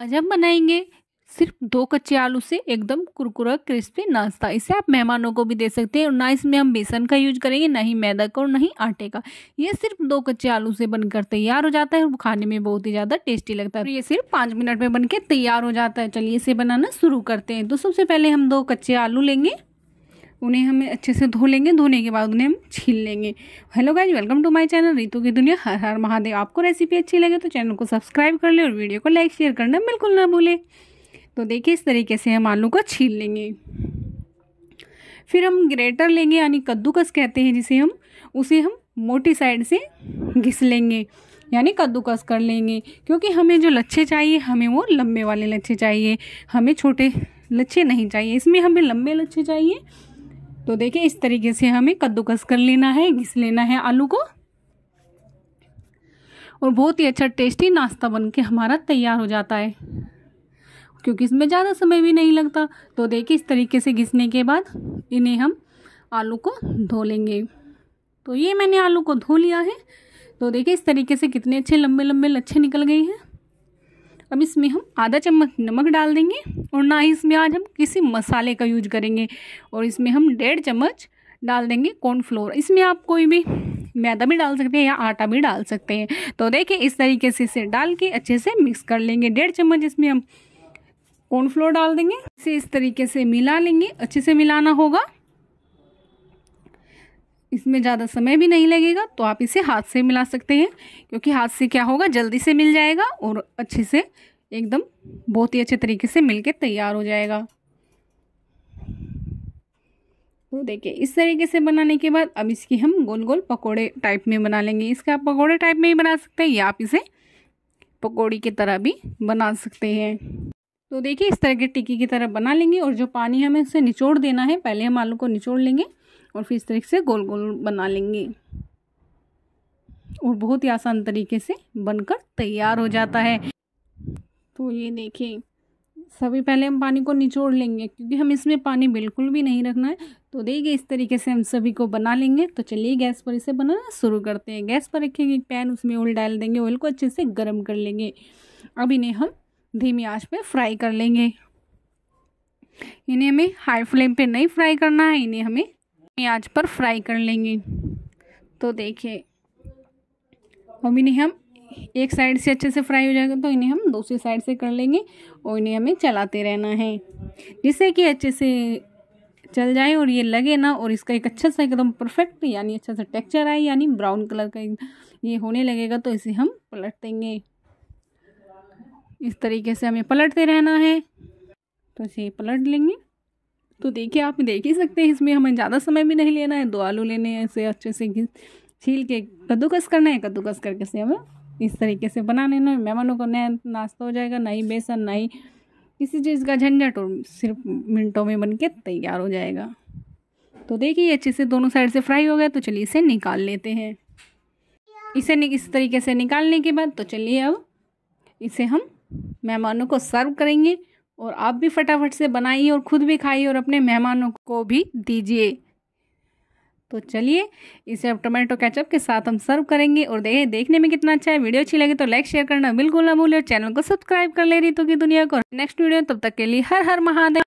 अजब बनाएंगे सिर्फ दो कच्चे आलू से एकदम कुरकुरा क्रिस्पी नाश्ता इसे आप मेहमानों को भी दे सकते हैं और ना इसमें हम बेसन का यूज करेंगे ना ही मैदा का और ना ही आटे का ये सिर्फ दो कच्चे आलू से बनकर तैयार हो जाता है और खाने में बहुत ही ज़्यादा टेस्टी लगता है तो ये सिर्फ पाँच मिनट में बनकर तैयार हो जाता है चलिए इसे बनाना शुरू करते हैं तो सबसे पहले हम दो कच्चे आलू लेंगे उन्हें हमें अच्छे से धो लेंगे धोने के बाद उन्हें हम छील लेंगे hello guys welcome to my channel Ritu की दुनिया हर हर महादेव आपको रेसिपी अच्छी लगे तो चैनल को सब्सक्राइब कर ले और वीडियो को लाइक शेयर करना बिल्कुल ना भूलें तो देखिए इस तरीके से हम आलू को छील लेंगे फिर हम ग्रेटर लेंगे यानी कद्दूकस कहते हैं जिसे हम उसे हम मोटी साइड से घिस लेंगे यानी कद्दूकस कर लेंगे क्योंकि हमें जो लच्छे चाहिए हमें वो लंबे वाले लच्छे चाहिए हमें छोटे लच्छे नहीं चाहिए इसमें हमें लंबे लच्छे चाहिए तो देखिए इस तरीके से हमें कद्दूकस कर लेना है घिस लेना है आलू को और बहुत ही अच्छा टेस्टी नाश्ता बन के हमारा तैयार हो जाता है क्योंकि इसमें ज़्यादा समय भी नहीं लगता तो देखिए इस तरीके से घिसने के बाद इन्हें हम आलू को धो लेंगे तो ये मैंने आलू को धो लिया है तो देखिए इस तरीके से कितने अच्छे लंबे लंबे लच्छे निकल गए हैं अब इसमें हम आधा चम्मच नमक डाल देंगे और ना ही इसमें आज हम किसी मसाले का यूज करेंगे और इसमें हम डेढ़ चम्मच डाल देंगे कॉर्नफ्लोर इसमें आप कोई भी मैदा भी डाल सकते हैं या आटा भी डाल सकते हैं तो देखिए इस तरीके से इसे डाल के अच्छे से मिक्स कर लेंगे डेढ़ चम्मच इसमें हम कॉर्नफ्लोर डाल देंगे इसे इस तरीके से मिला लेंगे अच्छे से मिलाना होगा इसमें ज़्यादा समय भी नहीं लगेगा तो आप इसे हाथ से मिला सकते हैं क्योंकि हाथ से क्या होगा जल्दी से मिल जाएगा और अच्छे से एकदम बहुत ही अच्छे तरीके से मिलके तैयार हो जाएगा तो देखिए इस तरीके से बनाने के बाद अब इसकी हम गोल गोल पकोड़े टाइप में बना लेंगे इसका आप पकौड़े टाइप में ही बना सकते हैं या आप इसे पकौड़ी की तरह भी बना सकते हैं तो देखिए इस तरह के टिक्की की तरह बना लेंगे और जो पानी हमें उसे निचोड़ देना है पहले हम आलू को निचोड़ लेंगे और फिर इस तरीके से गोल गोल बना लेंगे और बहुत ही आसान तरीके से बनकर तैयार हो जाता है तो ये देखिए सभी पहले हम पानी को निचोड़ लेंगे क्योंकि हम इसमें पानी बिल्कुल भी नहीं रखना है तो देखिए इस तरीके से हम सभी को बना लेंगे तो चलिए गैस पर इसे बनाना शुरू करते हैं गैस पर रखेंगे एक पैन उसमें ऑयल डाल देंगे ऑयल को अच्छे से गर्म कर लेंगे अब इन्हें हम धीमी आंच पर फ्राई कर लेंगे इन्हें हमें हाई फ्लेम पर नहीं फ्राई करना है इन्हें हमें आँच पर फ्राई कर लेंगे तो देखिए अब इन्हें हम एक साइड से अच्छे से फ्राई हो जाएगा तो इन्हें हम दूसरी साइड से कर लेंगे और इन्हें हमें चलाते रहना है जिससे कि अच्छे से चल जाए और ये लगे ना और इसका एक अच्छा सा एकदम परफेक्ट यानी अच्छा सा टेक्चर आए यानी ब्राउन कलर का ये होने लगेगा तो इसे हम पलट देंगे इस तरीके से हमें पलटते रहना है तो इसे पलट लेंगे तो देखिए आप देख ही सकते हैं इसमें हमें ज़्यादा समय भी नहीं लेना है दो आलू लेने हैं इसे अच्छे से छील के कद्दूकस करना है कद्दूकस करके से हमें इस तरीके से बना लेना है मेहमानों को नया नाश्ता हो जाएगा ना ही बेसन ना ही किसी चीज़ का झंझट और सिर्फ मिनटों में बन के तैयार हो जाएगा तो देखिए अच्छे से दोनों साइड से फ्राई हो गया तो चलिए इसे निकाल लेते हैं इसे इस तरीके से निकालने के बाद तो चलिए अब इसे हम मेहमानों को सर्व करेंगे और आप भी फटाफट से बनाइए और ख़ुद भी खाइए और अपने मेहमानों को भी दीजिए तो चलिए इसे अब टोमेटो कैचअप के साथ हम सर्व करेंगे और देखें देखने में कितना अच्छा है वीडियो अच्छी लगे तो लाइक शेयर करना बिल्कुल ना भूलें और चैनल को सब्सक्राइब कर ले रही तो की दुनिया को नेक्स्ट वीडियो तब तक के लिए हर हर महादेव